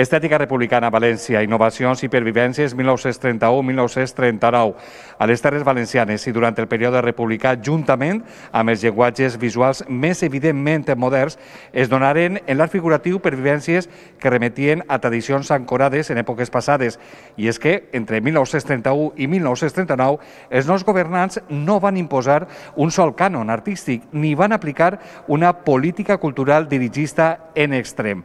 Estètica republicana, València, innovacions i pervivències 1931-1939 a les Terres Valencianes i durant el període republicà, juntament amb els llenguatges visuals més evidentment moderns, es donaren en l'art figuratiu pervivències que remetien a tradicions ancorades en èpoques passades. I és que, entre 1931 i 1939, els nous governants no van imposar un sol cànon artístic ni van aplicar una política cultural dirigista en extrem.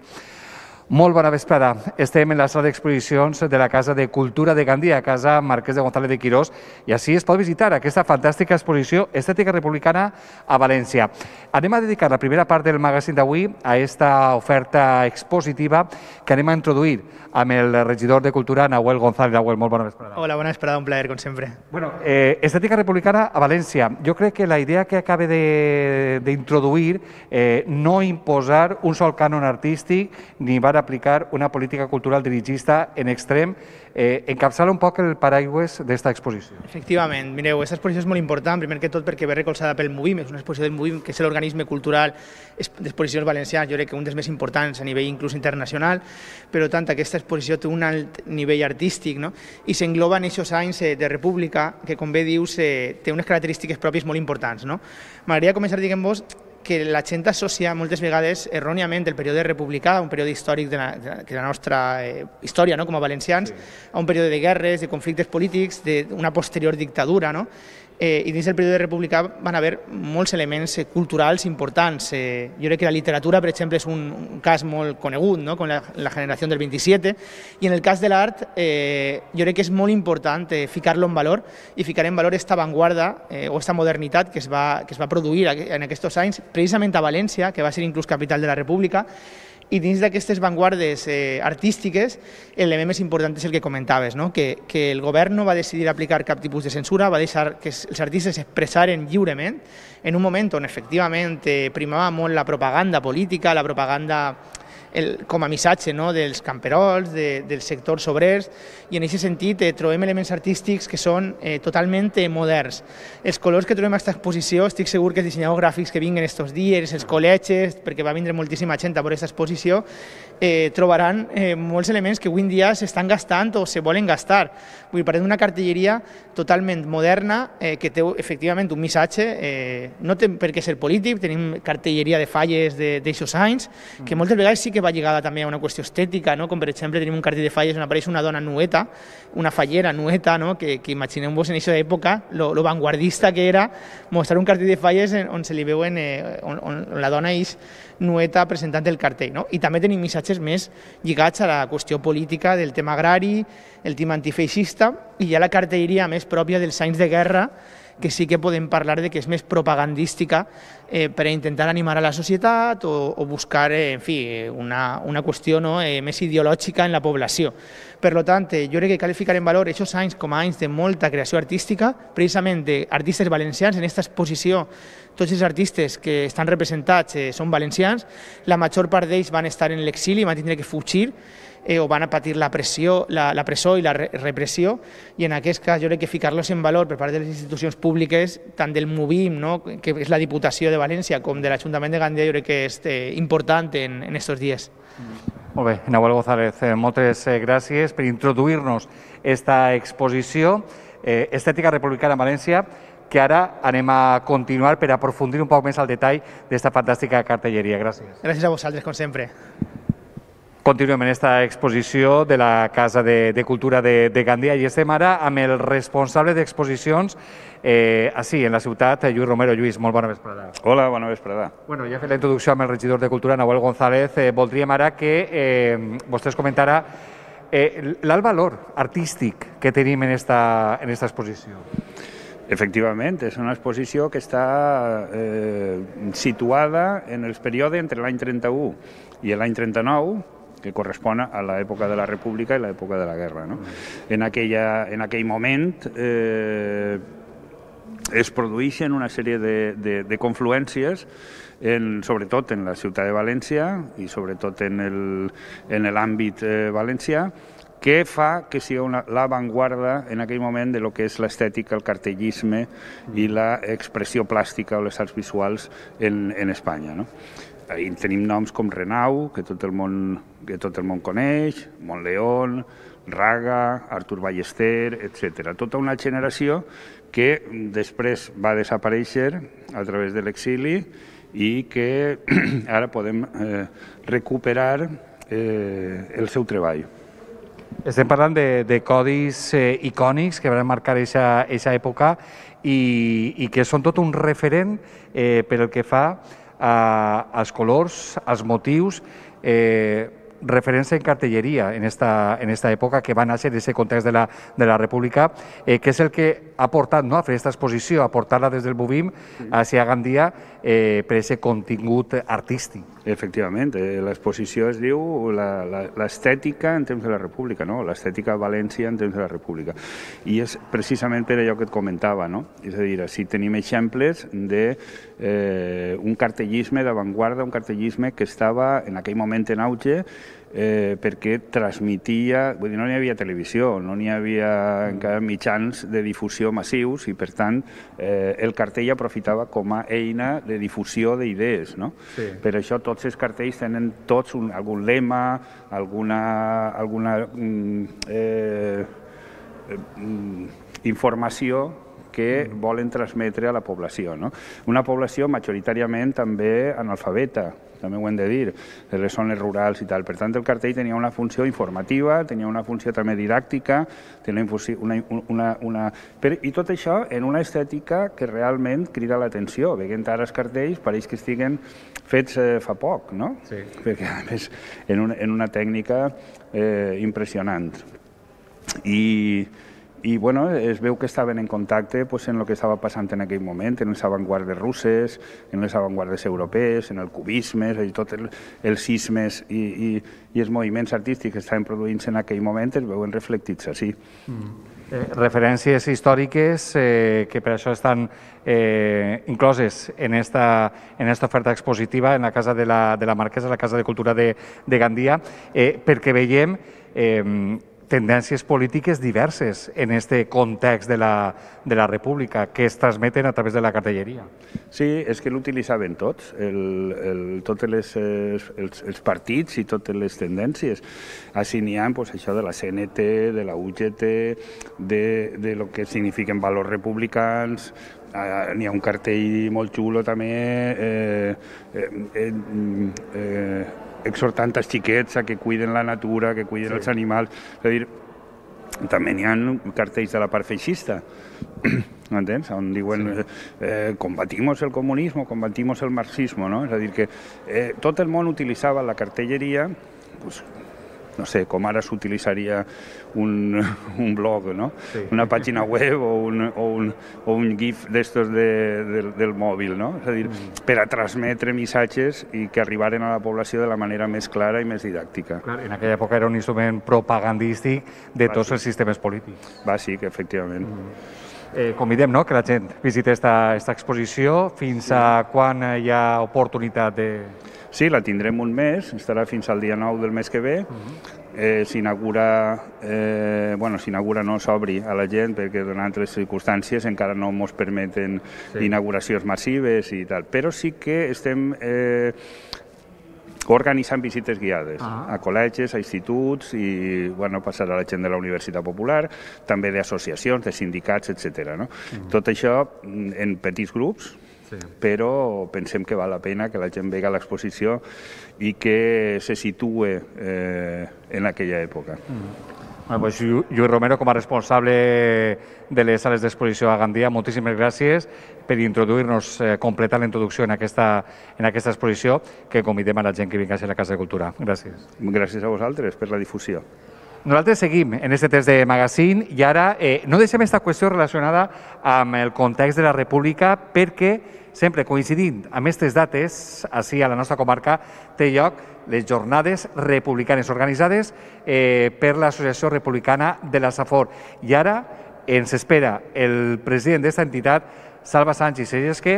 Molt bona vesprada. Estem en la sala d'exposicions de la Casa de Cultura de Gandia, a Casa Marquès de González de Quirós, i així es pot visitar aquesta fantàstica exposició estètica republicana a València. Anem a dedicar la primera part del magazín d'avui a aquesta oferta expositiva que anem a introduir amb el regidor de Cultura, Nahuel González. Nahuel, molt bona vesprada. Hola, bona vesprada, un plaer, com sempre. Bueno, eh, estètica republicana a València. Jo crec que la idea que acabe d'introduir eh, no imposar un sol cànon artístic ni va per aplicar una política cultural dirigista en extrem. Eh, encapçala un poc el paraigües d'aquesta exposició. Efectivament, mireu, aquesta exposició és molt important, primer que tot perquè ve recolzada pel Movim, és una exposició del Movim, que és l'organisme cultural d'exposicions valencianes, jo crec que un dels més importants a nivell inclús internacional, però tant aquesta exposició té un alt nivell artístic no? i s'engloba en aquests anys eh, de república que, com bé dius, eh, té unes característiques pròpies molt importants. No? M'agradaria començar diguem vos que la gent associa moltes vegades erròniament el període republicà, un període històric de la, de la nostra eh, història no? com a valencians, sí. a un període de guerres, de conflictes polítics, d'una posterior dictadura, no? eh, i dins del període republicà van haver molts elements eh, culturals importants. Eh, jo crec que la literatura, per exemple, és un, un cas molt conegut, no? com la, la generació del 27, i en el cas de l'art eh, jo crec que és molt important eh, ficar-lo en valor i ficar en valor aquesta avantguarda eh, o aquesta modernitat que es, va, que es va produir en aquests anys, precisament a València, que va ser inclús capital de la República, i dins d'aquestes vanguardes eh, artístiques, l'element més important és el que comentaves, no? que, que el govern no va decidir aplicar cap tipus de censura, va deixar que els artistes s'expressaren lliurement en un moment on efectivament eh, primava molt la propaganda política, la propaganda el, com a missatge no? dels camperols, de, del sector obrers, i en aquest sentit eh, trobem elements artístics que són eh, totalment eh, moderns. Els colors que trobem a aquesta exposició, estic segur que els dissenyadors gràfics que vinguen aquests dies, els col·legis, perquè va vindre moltíssima gent a veure aquesta exposició, eh, trobaran eh, molts elements que avui en dia s'estan gastant o se volen gastar. Vull dir, parlem d'una cartelleria totalment moderna eh, que té efectivament un missatge, eh, no té per què ser polític, tenim cartelleria de falles d'aixos anys, que mm. moltes vegades sí que va lligada també a una qüestió estètica, no? com per exemple tenim un cartí de falles on apareix una dona nueta, una fallera nueta, no? que, que imagineu-vos en aquesta època lo, lo vanguardista que era mostrar un cartí de falles on se li veuen, eh, on, on la dona és nueta presentant el cartell. No? I també tenim missatges més lligats a la qüestió política del tema agrari, el tema antifeixista i ja la cartelleria més pròpia dels anys de guerra que sí que podem parlar de que és més propagandística eh, per a intentar animar a la societat o, o buscar eh, en fi, eh, una, una qüestió no, eh, més ideològica en la població. Per tant, eh, jo crec que cal ficar en valor aquests anys com a anys de molta creació artística, precisament d'artistes valencians, en aquesta exposició tots els artistes que estan representats eh, són valencians, la major part d'ells van estar en l'exili, van tindre que fugir, eh, o van a patir la pressió, la, la pressió i la re repressió, i en aquest cas jo crec que ficar-los en valor per part de les institucions públiques, tant del Movim, no? que és la Diputació de València, com de l'Ajuntament de Gandia, jo crec que és eh, important en, aquests estos dies. Molt bé, Nahuel González, eh, moltes eh, gràcies per introduir-nos esta exposició eh, Estètica Republicana en València, que ara anem a continuar per aprofundir un poc més al detall d'esta fantàstica cartelleria. Gràcies. Gràcies a vosaltres, com sempre. Continuem en aquesta exposició de la Casa de, de Cultura de, de Gandia i estem ara amb el responsable d'exposicions eh, així, en la ciutat, eh, Lluís Romero. Lluís, molt bona vesprada. Hola, bona vesprada. Bueno, ja he fet la introducció amb el regidor de Cultura, Nahuel González. Eh, voldríem ara que eh, vostè es comentara eh, l'alt valor artístic que tenim en esta, en esta exposició. Efectivament, és una exposició que està eh, situada en el període entre l'any 31 i l'any 39, que correspon a l'època de la República i l'època de la guerra. No? En, aquella, en aquell moment eh, es produeixen una sèrie de, de, de confluències en, sobretot en la ciutat de València i sobretot en l'àmbit eh, valencià, que fa que sigui una, l'avantguarda en aquell moment de lo que és l'estètica, el cartellisme i l'expressió plàstica o les arts visuals en, en Espanya. No? A tenim noms com Renau, que tot el món, que tot el món coneix, Montleón, Raga, Artur Ballester, etc. Tota una generació que després va desaparèixer a través de l'exili i que ara podem eh, recuperar eh, el seu treball. Estem parlant de, de codis eh, icònics que van marcar aquesta època i, i que són tot un referent eh, per el que fa eh, els colors, els motius, eh, referència en cartelleria en esta, en esta època que va néixer en aquest context de la, de la República, eh, que és el que ha portat no, a fer aquesta exposició, a portar-la des del Bovim a Siagandia, eh, per aquest contingut artístic. Efectivament, eh, l'exposició es diu l'estètica en temps de la República, no? l'estètica a València en temps de la República. I és precisament per allò que et comentava, no? és a dir, si tenim exemples de eh, un cartellisme d'avantguarda, un cartellisme que estava en aquell moment en auge, eh, perquè transmetia, vull dir, no n'hi havia televisió, no n'hi havia encara mitjans de difusió massius i, per tant, eh, el cartell aprofitava com a eina de difusió d'idees, no? Sí. Per això tots els cartells tenen tots un, algun lema, alguna, alguna mm, eh, mm, informació que mm. volen transmetre a la població. No? Una població majoritàriament també analfabeta, també ho hem de dir, de les zones rurals i tal. Per tant, el cartell tenia una funció informativa, tenia una funció també didàctica, tenia una, una, una... Per, i tot això en una estètica que realment crida l'atenció. Veient ara els cartells, pareix que estiguen fets eh, fa poc, no? Sí. Perquè, a més, en una, en una tècnica eh, impressionant. I, i bueno, es veu que estaven en contacte pues, en el que estava passant en aquell moment, en les avantguardes russes, en les avantguardes europees, en el cubisme, i tot el, els sismes i, i, i els moviments artístics que estaven produint-se en aquell moment es veuen reflectits així. Mm. Eh, referències històriques eh, que per això estan eh, incloses en esta, en esta oferta expositiva en la Casa de la, de la Marquesa, la Casa de Cultura de, de Gandia, eh, perquè veiem eh, tendències polítiques diverses en este context de la, de la República que es transmeten a través de la cartelleria. Sí, és que l'utilitzaven tots, el, el, totes les, eh, els, els partits i totes les tendències. Així n'hi ha pues, això de la CNT, de la UGT, de, de lo que signifiquen valors republicans, ah, n'hi ha un cartell molt xulo també eh, eh, eh, mm, eh, exhortant els xiquets a que cuiden la natura, que cuiden sí. els animals. És a dir, també n'hi ha cartells de la part feixista, no entens? On diuen sí. eh, combatimos el comunismo, combatimos el marxisme, no? És a dir, que eh, tot el món utilitzava la cartelleria pues, doncs, no sé, com ara s'utilitzaria un, un blog, no? Sí. Una pàgina web o un, o un, o un GIF d'estos de, del, del mòbil, no? És a dir, mm. per a transmetre missatges i que arribaren a la població de la manera més clara i més didàctica. Clar, en aquella època era un instrument propagandístic de tots els sistemes polítics. Va, sí, que efectivament. Mm eh, convidem no, que la gent visiti esta exposició. Fins a quan hi ha oportunitat de... Sí, la tindrem un mes, estarà fins al dia 9 del mes que ve. Uh mhm. -huh. eh, s'inaugura, eh, bueno, s'inaugura no s'obri a la gent perquè donant les circumstàncies encara no ens permeten sí. inauguracions massives i tal, però sí que estem eh, organitzant visites guiades ah. a col·legis, a instituts i bueno, passarà la gent de la Universitat Popular, també d'associacions, de sindicats, etc. No? Mm. Tot això mm, en petits grups, sí. però pensem que val la pena que la gent vega l'exposició i que se situe eh, en aquella època. Mm. Bueno, pues Lluís Romero, com a responsable de les sales d'exposició a Gandia, moltíssimes gràcies per introduir-nos, eh, completar la introducció en aquesta, en aquesta exposició que convidem a la gent que vingui a la Casa de Cultura. Gràcies. Gràcies a vosaltres per la difusió. Nosaltres seguim en este test de magazín i ara eh, no deixem aquesta qüestió relacionada amb el context de la República perquè sempre coincidint amb aquestes dates, així a la nostra comarca, té lloc les jornades republicanes organitzades eh, per l'Associació Republicana de la Safor. I ara ens espera el president d'esta entitat, Salva Sánchez, i és que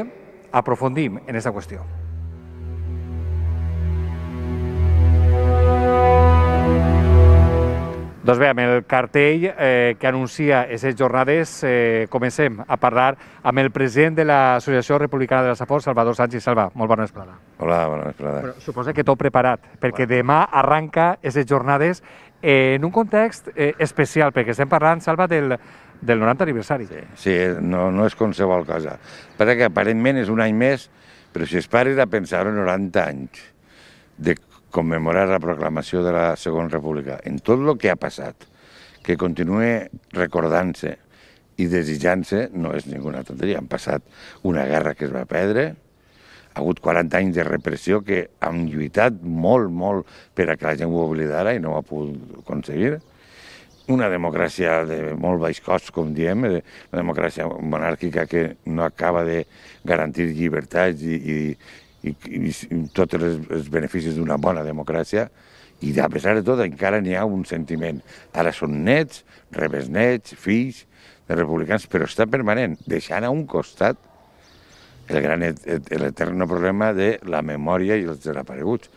aprofundim en aquesta qüestió. Doncs bé, amb el cartell eh, que anuncia aquestes jornades eh, comencem a parlar amb el president de l'Associació Republicana de la Safor, Salvador Sánchez. Salva, molt bona esplada. Hola, bona esplada. Bueno, suposa que tot preparat, perquè bueno. demà arranca aquestes jornades eh, en un context eh, especial, perquè estem parlant, Salva, del, del 90 aniversari. Sí, sí no, no és qualsevol cosa. Perquè que aparentment és un any més, però si es pares a pensar en 90 anys de commemorar la proclamació de la Segona República, en tot el que ha passat, que continue recordant-se i desitjant-se, no és ninguna tonteria. Han passat una guerra que es va perdre, ha hagut 40 anys de repressió que han lluitat molt, molt per a que la gent ho oblidara i no ho ha pogut aconseguir. Una democràcia de molt baix cost, com diem, eh, una democràcia monàrquica que no acaba de garantir llibertats i, i, i, i, i tots els, els beneficis d'una bona democràcia i a pesar de tot encara n'hi ha un sentiment. Ara són nets, rebesnets, fills de republicans, però està permanent, deixant a un costat el gran, l'eterno problema de la memòria i els desapareguts.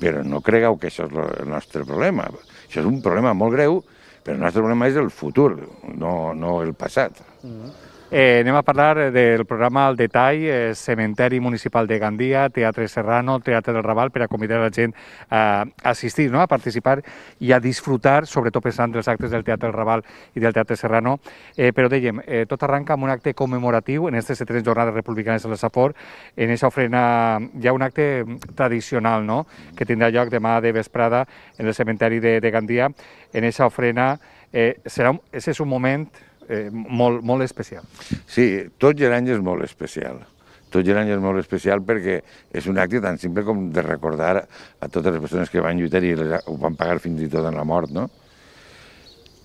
Però no cregueu que això és el nostre problema. Això és un problema molt greu, però el nostre problema és el futur, no, no el passat. Mm -hmm. Eh, anem a parlar eh, del programa al detall, eh, Cementeri Municipal de Gandia, Teatre Serrano, Teatre del Raval, per acomiadar la gent a assistir, no? a participar i a disfrutar, sobretot pensant dels actes del Teatre del Raval i del Teatre Serrano. Eh, però dèiem, eh, tot arranca amb un acte commemoratiu en aquestes tres jornades republicanes a la Safor. En aquesta ofrena hi ha un acte tradicional no? que tindrà lloc demà de vesprada en el cementeri de, de Gandia. En aquesta ofrena eh, serà un, és un moment eh, molt, molt especial. Sí, tot l'any és molt especial. Tot l'any és molt especial perquè és un acte tan simple com de recordar a totes les persones que van lluitar i les, ho van pagar fins i tot en la mort, no?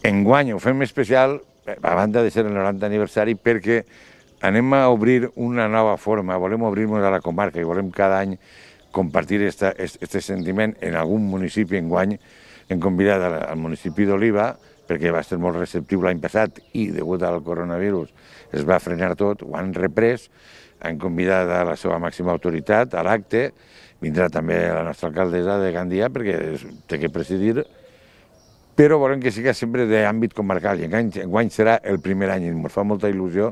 Enguany ho fem especial, eh, a banda de ser el 90 aniversari, perquè anem a obrir una nova forma, volem obrir-nos a la comarca i volem cada any compartir esta, este sentiment en algun municipi enguany. Hem convidat al municipi d'Oliva, perquè va ser molt receptiu l'any passat i, degut al coronavirus, es va frenar tot, ho han reprès, han convidat a la seva màxima autoritat a l'acte, vindrà també la nostra alcaldessa de Gandia perquè té que presidir, però volem que siga sempre d'àmbit comarcal i enguany, enguany serà el primer any i ens fa molta il·lusió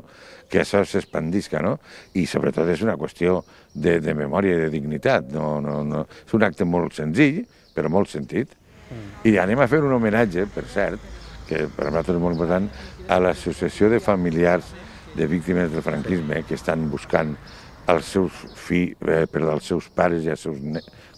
que això s'expandisca, no? I sobretot és una qüestió de, de memòria i de dignitat, no, no, no. És un acte molt senzill, però molt sentit. Mm. I anem a fer un homenatge, per cert, que per a nosaltres és molt important, a l'Associació de Familiars de Víctimes del Franquisme que estan buscant els seus fills, eh, per als seus pares i els seus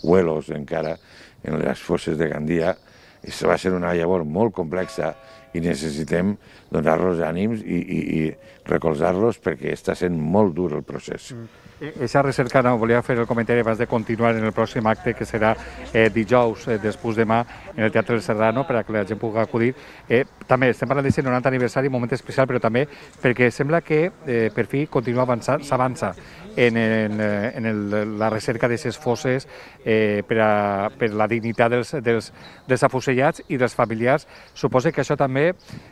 huelos encara en les fosses de Gandia. I això va ser una llavor molt complexa i necessitem donar-los ànims i, i, i recolzar-los perquè està sent molt dur el procés. Mm. Eixa recerca, no, volia fer el comentari abans de continuar en el pròxim acte, que serà eh, dijous, eh, després demà, en el Teatre del Serrano, per a que la gent pugui acudir. Eh, també estem parlant d'aquest 90 aniversari, un moment especial, però també perquè sembla que, eh, per fi, continua avançant, s'avança en, en, eh, en el, la recerca d'aquestes fosses eh, per, a, per la dignitat dels, dels, dels afusellats i dels familiars. Suposa que això també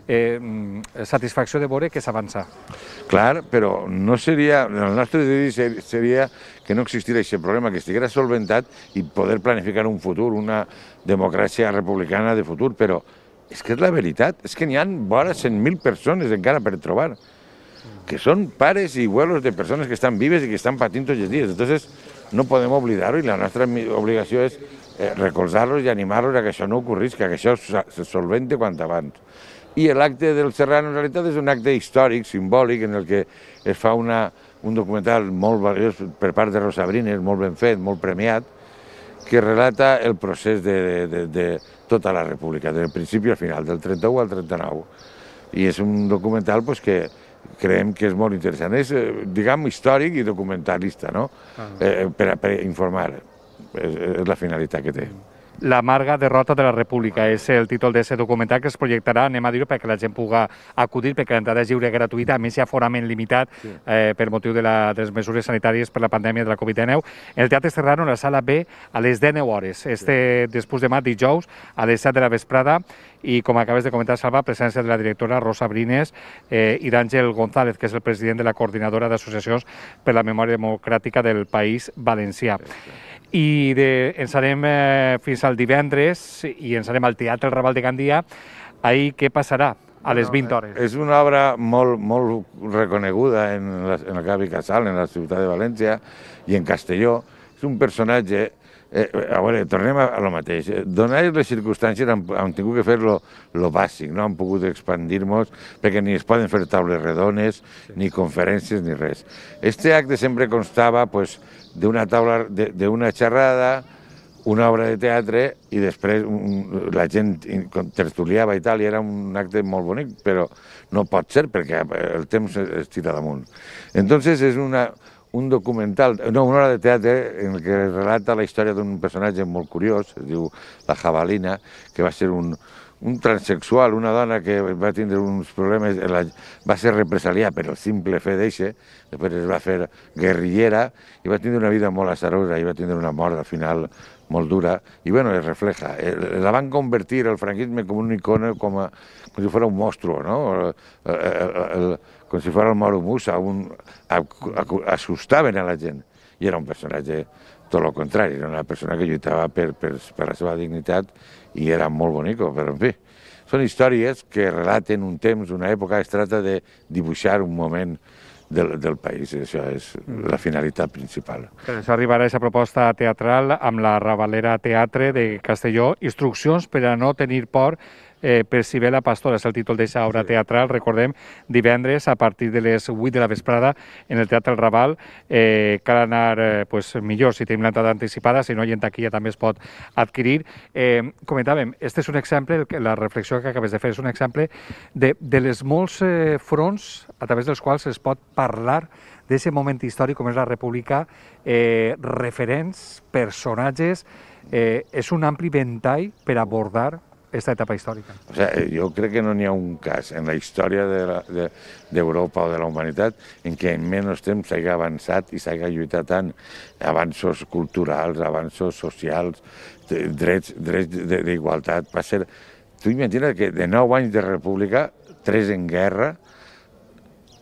eh, mm, satisfacció de veure que s'avança. Clar, però no seria, el nostre desig seria que no existira aquest problema, que estigués solventat i poder planificar un futur, una democràcia republicana de futur, però és que és la veritat, és que n'hi ha vora 100.000 persones encara per trobar que son pares y vuelos de personas que están vives y que están patint tots els dies. Entonces, no podem oblidar-ho i la nostra obligació és eh, recolzar-los i animar-los a que això no ocurrisca, que això se solvente quan abans. I l'acte del Serrano en realitat és un acte històric, simbòlic, en el que es fa una, un documental molt valiós per part de Brines, molt ben fet, molt premiat, que relata el procés de, de, de, de tota la república, del principi al final, del 31 al 39. I és un documental pues, que creiem que és molt interessant. És, eh, diguem, històric i documentalista, no? Ah. Eh, eh per, per informar. És, és la finalitat que té. Mm. La amarga derrota de la República és el títol d'aquest documental que es projectarà, anem a dir perquè la gent puga acudir, perquè l'entrada és lliure i gratuïta, a més hi ha forament limitat sí. eh, per motiu de, la, de les mesures sanitàries per la pandèmia de la Covid-19. El Teatre Serrano, la sala B, a les 10 hores, este sí. després demà, dijous, a les 7 de la vesprada, i com acabes de comentar, Salva, presència de la directora Rosa Brines eh, i d'Àngel González, que és el president de la Coordinadora d'Associacions per la Memòria Democràtica del País Valencià. Sí, sí i de, ens anem eh, fins al divendres i ens anem al Teatre Raval de Gandia. Ahir què passarà? A les 20 eh, hores. No, és una obra molt, molt reconeguda en, la, en el Gavi Casal, en la ciutat de València i en Castelló. És un personatge Eh, a veure, tornem a, a lo mateix. Donades les circumstàncies, han, han tingut que fer lo, lo bàsic, no han pogut expandir-nos, perquè ni es poden fer taules redones, ni conferències, ni res. Este acte sempre constava, pues, de una taula, d'una xerrada, una obra de teatre i després un, la gent tertuliava i tal, i era un acte molt bonic, però no pot ser perquè el temps es tira damunt. Entonces és una, un documental, no, una obra de teatre en què relata la història d'un personatge molt curiós, es diu La Jabalina, que va ser un, un transexual, una dona que va tindre uns problemes, la, va ser represaliada per el simple fet d'eixe, després es va fer guerrillera i va tindre una vida molt azarosa i va tindre una mort al final molt dura, i bueno, es refleja. Eh, la van convertir el franquisme com un icona, com, a, com si fos un monstruo, no? El, eh, el, eh, el, com si fos el Mauro Musa, un, a, a, assustaven a la gent. I era un personatge tot el contrari, era una persona que lluitava per, per, per la seva dignitat i era molt bonico, però en fi, són històries que relaten un temps, una època, es trata de dibuixar un moment del, del país, això és la finalitat principal. Això arribarà aquesta proposta teatral amb la Ravalera Teatre de Castelló, instruccions per a no tenir por eh, ve la Pastora, és el títol d'aquesta obra sí. teatral, recordem, divendres a partir de les 8 de la vesprada en el Teatre Raval. Eh, cal anar eh, pues, millor si tenim l'entrada anticipada, si no hi en taquilla també es pot adquirir. Eh, comentàvem, este és un exemple, la reflexió que acabes de fer és un exemple de, de les molts eh, fronts a través dels quals es pot parlar d'aquest moment històric com és la República, eh, referents, personatges, eh, és un ampli ventall per abordar aquesta etapa històrica? O sea, jo eh, crec que no n'hi ha un cas en la història d'Europa de de, o de la humanitat en què en menys temps s'hagi avançat i s'hagi lluitat tant avanços culturals, avanços socials, drets, drets d'igualtat. Va ser... Tu imagines que de 9 anys de república, 3 en guerra,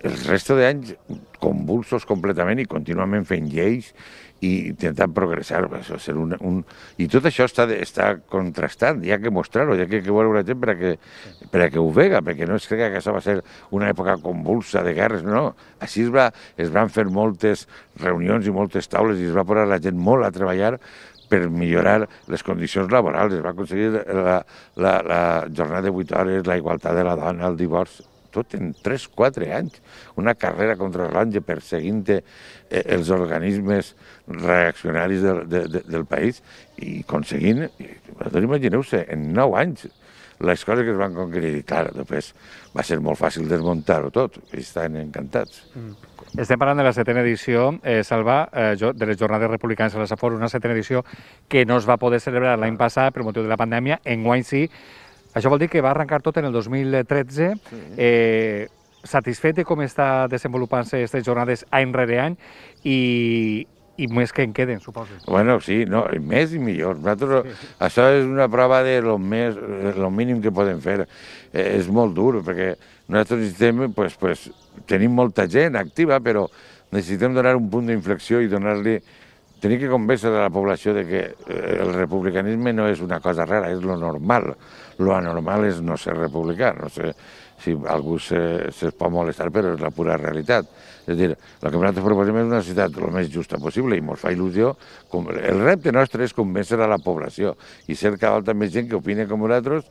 el resto d'anys convulsos completament i contínuament fent lleis i intentant progressar, això, ser un, un... i tot això està, està contrastant, hi ha que mostrar-ho, hi ha que, que veure la gent perquè, perquè ho vega, perquè no es crega que això va ser una època convulsa de guerres, no, així es, va, es van fer moltes reunions i moltes taules i es va posar la gent molt a treballar per millorar les condicions laborals, es va aconseguir la, la, la jornada de 8 hores, la igualtat de la dona, el divorci, tot en 3-4 anys, una carrera contra l'Ange perseguint eh, els organismes reaccionaris del, de, de, del país i aconseguint, imagineu-se, en 9 anys, les coses que es van conquerir, clar, després va ser molt fàcil desmuntar-ho tot, i estan encantats. Mm. Estem parlant de la setena edició, eh, Salva, eh, jo, de les jornades republicanes a la Safor, una setena edició que no es va poder celebrar l'any passat per motiu de la pandèmia, en guany sí, això vol dir que va arrencar tot en el 2013. Sí. Eh, satisfet de com està desenvolupant-se aquestes jornades any rere any i, i més que en queden, suposo. Bueno, sí, no, més i millor. Nosaltres, sí. això és una prova de lo, més, lo mínim que podem fer. Eh, és molt dur, perquè nosaltres necessitem, pues, pues, tenim molta gent activa, però necessitem donar un punt d'inflexió i donar-li tenir que convèncer a la població de que eh, el republicanisme no és una cosa rara, és lo normal. Lo anormal és no ser republicà, no sé si algú se, se pot molestar, però és la pura realitat. És a dir, el que nosaltres proposem és una ciutat el més justa possible i ens fa il·lusió. Com, el repte nostre és convèncer a la població i ser cada volta més gent que opine com nosaltres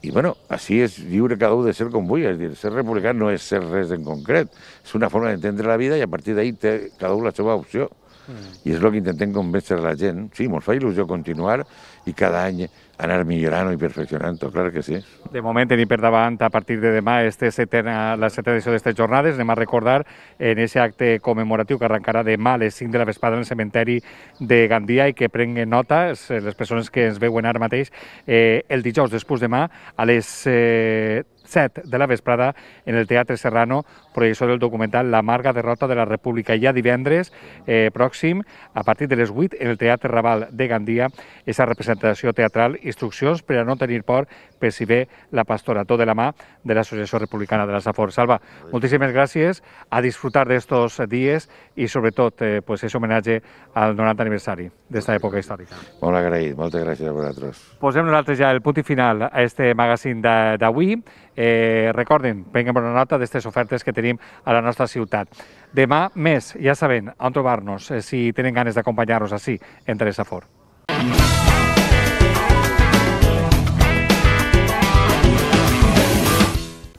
i bueno, així és lliure cada un de ser com vull, és dir, ser republicà no és ser res en concret, és una forma d'entendre la vida i a partir d'ahir té cada un la seva opció. Mm. I és el que intentem convèncer la gent. Sí, ens fa il·lusió continuar i cada any anar millorant i perfeccionant-ho, clar que sí. De moment tenim per davant, a partir de demà, este setena, la setena edició d'aquestes jornades. Anem a recordar en aquest acte commemoratiu que arrencarà demà a les 5 de la vesprada en el cementeri de Gandia i que prenguen nota les persones que ens veuen ara mateix eh, el dijous després demà a les eh, 7 de la vesprada en el Teatre Serrano projecció del documental La amarga derrota de la República. Ja divendres eh, pròxim, a partir de les 8, en el Teatre Raval de Gandia, aquesta representació teatral, instruccions per a no tenir por per si ve la pastora, tot de la mà de l'Associació Republicana de la Safor. Salva, moltíssimes gràcies, a disfrutar d'estos dies i sobretot eh, pues, és homenatge al 90 aniversari d'esta època històrica. Molt agraït, moltes gràcies a vosaltres. Posem nosaltres ja el punt i final a este magazín d'avui. Eh, recorden, prenguem una nota d'aquestes ofertes que tenim a la nostra ciutat. Demà més, ja saben on trobar-nos eh, si tenen ganes d'acompanyar-nos així, entre Safor. Mm -hmm.